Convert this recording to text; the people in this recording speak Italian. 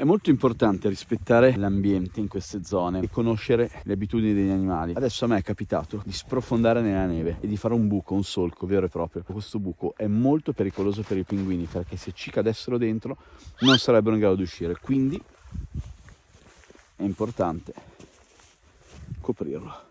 È molto importante rispettare l'ambiente in queste zone e conoscere le abitudini degli animali. Adesso a me è capitato di sprofondare nella neve e di fare un buco, un solco vero e proprio. Questo buco è molto pericoloso per i pinguini perché se ci cadessero dentro non sarebbero in grado di uscire. Quindi è importante coprirlo.